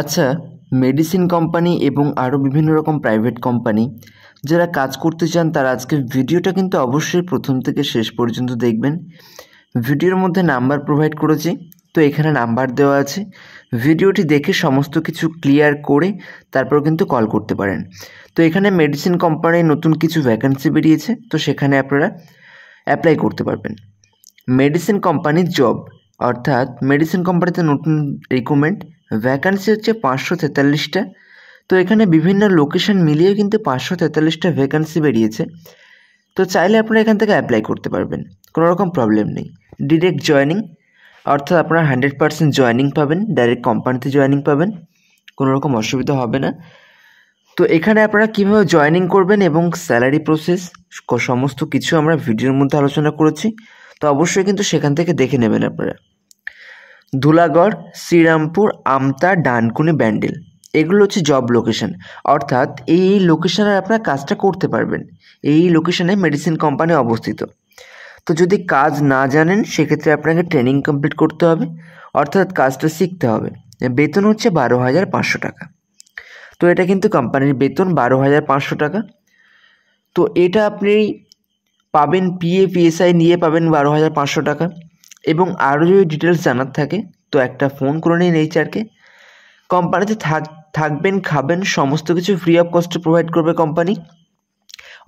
আচ্ছা medicine company এবং আরও বিভিন্ন রকম প্রাইভেট কোম্পানি যারা কাজ করতে চান তারা আজকে ভিডিওটা কিন্তু অবশ্যই প্রথম থেকে শেষ পর্যন্ত দেখবেন ভিডিওর মধ্যে নাম্বার প্রোভাইড করেছি তো এখানে নাম্বার দেওয়া আছে ভিডিওটি দেখে সমস্ত কিছু ক্লিয়ার করে তারপর কিন্তু কল করতে পারেন তো এখানে মেডিসিন কোম্পানির নতুন কিছু ভ্যাকেন্সি বেরিয়েছে তো সেখানে আপনারা অ্যাপ্লাই করতে পারবেন মেডিসিন কোম্পানির জব অর্থাৎ মেডিসিন কোম্পানিতে নতুন রিকুমেন্ট ভ্যাকান্সি হচ্ছে পাঁচশো তেতাল্লিশটা তো এখানে বিভিন্ন লোকেশন মিলিয়ে কিন্তু পাঁচশো তেতাল্লিশটা ভ্যাকান্সি বেরিয়েছে তো চাইলে আপনারা এখান থেকে অ্যাপ্লাই করতে পারবেন কোনো রকম প্রবলেম নেই ডিরেক্ট জয়নিং অর্থাৎ আপনারা হান্ড্রেড পার্সেন্ট জয়নিং পাবেন ডাইরেক্ট কোম্পানিতে জয়নিং পাবেন কোনো রকম অসুবিধা হবে না তো এখানে আপনারা কীভাবে জয়নিং করবেন এবং স্যালারি প্রসেস সমস্ত কিছু আমরা ভিডিওর মধ্যে আলোচনা করেছি তো অবশ্যই কিন্তু সেখান থেকে দেখে নেবেন আপনারা ধুলাগড় শ্রীরামপুর আমতা ডানকুনি ব্যান্ডেল এগুলো হচ্ছে জব লোকেশান অর্থাৎ এই এই লোকেশানে আপনার কাজটা করতে পারবেন এই লোকেশানে মেডিসিন কোম্পানি অবস্থিত তো যদি কাজ না জানেন সেক্ষেত্রে আপনাকে ট্রেনিং কমপ্লিট করতে হবে অর্থাৎ কাজটা শিখতে হবে বেতন হচ্ছে বারো হাজার পাঁচশো টাকা তো এটা কিন্তু কোম্পানির বেতন বারো হাজার পাঁচশো টাকা তো এটা আপনি পাবেন পিএ পিএসআই নিয়ে পাবেন বারো হাজার পাঁচশো টাকা এবং আরও যদি ডিটেলস জানার থাকে তো একটা ফোন করে নিন এইচআরকে কোম্পানিতে থাক থাকবেন খাবেন সমস্ত কিছু ফ্রি অফ কস্টে প্রোভাইড করবে কোম্পানি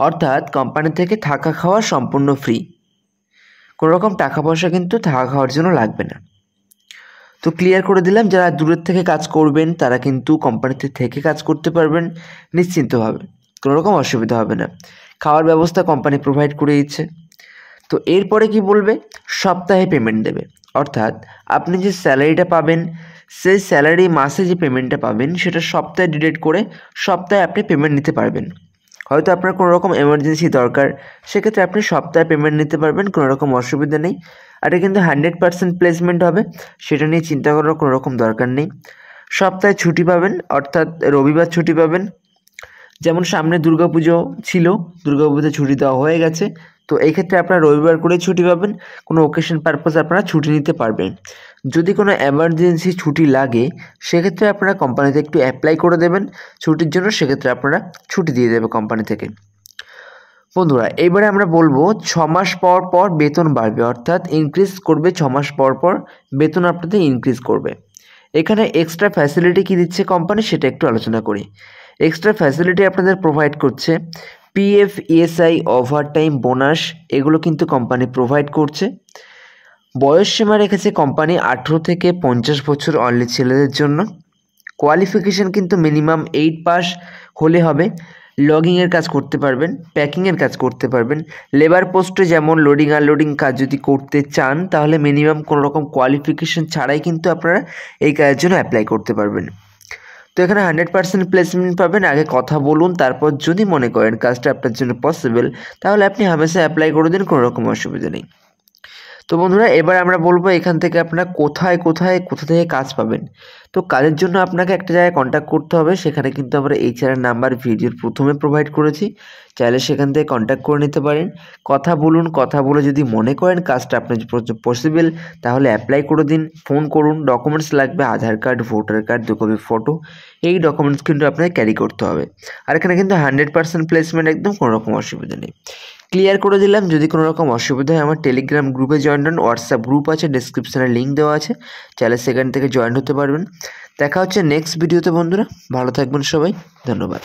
অর্থাৎ কোম্পানি থেকে থাকা খাওয়া সম্পূর্ণ ফ্রি কোনো রকম টাকা পয়সা কিন্তু থাকা খাওয়ার জন্য লাগবে না তো ক্লিয়ার করে দিলাম যারা দূরের থেকে কাজ করবেন তারা কিন্তু কোম্পানিতে থেকে কাজ করতে পারবেন নিশ্চিন্তভাবে কোনো রকম অসুবিধা হবে না খাওয়ার ব্যবস্থা কোম্পানি প্রোভাইড করে দিচ্ছে তো এরপরে কি বলবে সপ্তাহে পেমেন্ট দেবে অর্থাৎ আপনি যে স্যালারিটা পাবেন সেই স্যালারি মাসে যে পেমেন্টটা পাবেন সেটা সপ্তাহে ডিডেট করে সপ্তাহে আপনি পেমেন্ট নিতে পারবেন হয়তো আপনার কোনো রকম এমার্জেন্সি দরকার সেক্ষেত্রে আপনি সপ্তাহে পেমেন্ট নিতে পারবেন কোনো রকম অসুবিধা নেই আর এটা কিন্তু হান্ড্রেড পার্সেন্ট প্লেসমেন্ট হবে সেটা নিয়ে চিন্তা করার কোনো রকম দরকার নেই সপ্তাহে ছুটি পাবেন অর্থাৎ রবিবার ছুটি পাবেন যেমন সামনে দুর্গাপুজো ছিল দুর্গাপুজোতে ছুটি দেওয়া হয়ে গেছে তো এই ক্ষেত্রে আপনারা রবিবার করে ছুটি পাবেন কোনো ওকেশন পারপাস আপনারা ছুটি নিতে পারবেন যদি কোনো এমার্জেন্সি ছুটি লাগে সেক্ষেত্রে আপনারা কোম্পানিতে একটু অ্যাপ্লাই করে দেবেন ছুটির জন্য সেক্ষেত্রে আপনারা ছুটি দিয়ে দেবে কোম্পানি থেকে বন্ধুরা এবারে আমরা বলবো ছ মাস পর পর বেতন বাড়বে অর্থাৎ ইনক্রিজ করবে ছ মাস পর পর বেতন আপনাদের ইনক্রিজ করবে এখানে এক্সট্রা ফ্যাসিলিটি কী দিচ্ছে কোম্পানি সেটা একটু আলোচনা করি এক্সট্রা ফ্যাসিলিটি আপনাদের প্রোভাইড করছে পিএফ ইএসআই ওভারটাইম বোনাস এগুলো কিন্তু কোম্পানি প্রোভাইড করছে বয়স সীমা রেখেছে কোম্পানি আঠেরো থেকে পঞ্চাশ বছর অনলি ছেলেদের জন্য কোয়ালিফিকেশান কিন্তু মিনিমাম এইট পাস হলে হবে লগিংয়ের কাজ করতে পারবেন প্যাকিংয়ের কাজ করতে পারবেন লেবার পোস্টে যেমন লোডিং আনলোডিং কাজ যদি করতে চান তাহলে মিনিমাম কোনো রকম কোয়ালিফিকেশান ছাড়াই কিন্তু আপনারা এই কাজের জন্য অ্যাপ্লাই করতে পারবেন তো এখানে হান্ড্রেড পার্সেন্ট প্লেসমেন্ট পাবেন আগে কথা বলুন তারপর যদি মনে করেন কাজটা আপনার জন্য পসিবল তাহলে আপনি হামেশা অ্যাপ্লাই করে দিন কোনো রকম অসুবিধা নেই তো বন্ধুরা এবার আমরা বলবো এখান থেকে আপনারা কোথায় কোথায় কোথা থেকে কাজ পাবেন তো কাজের জন্য আপনাকে একটা জায়গায় কন্ট্যাক্ট করতে হবে সেখানে কিন্তু আমরা চ্যানেল নাম্বার ভিডিওর প্রথমে প্রোভাইড করেছি চাইলে সেখান থেকে কন্ট্যাক্ট করে নিতে পারেন কথা বলুন কথা বলে যদি মনে করেন কাজটা আপনার পসিবল তাহলে অ্যাপ্লাই করে দিন ফোন করুন ডকুমেন্টস লাগবে আধার কার্ড ভোটার কার্ড দু কপি ফটো এই ডকুমেন্টস কিন্তু আপনাকে ক্যারি করতে হবে আর এখানে কিন্তু হান্ড্রেড পার্সেন্ট প্লেসমেন্ট একদম কোনোরকম অসুবিধা নেই ক্লিয়ার করে দিলাম যদি কোনো রকম অসুবিধা হয় আমার টেলিগ্রাম গ্রুপে জয়েন হন হোয়াটসঅ্যাপ গ্রুপ আছে ডিসক্রিপশানে লিঙ্ক দেওয়া আছে চাইলে সেখান থেকে জয়েন হতে পারবেন দেখা হচ্ছে নেক্সট ভিডিওতে বন্ধুরা ভালো থাকবেন সবাই ধন্যবাদ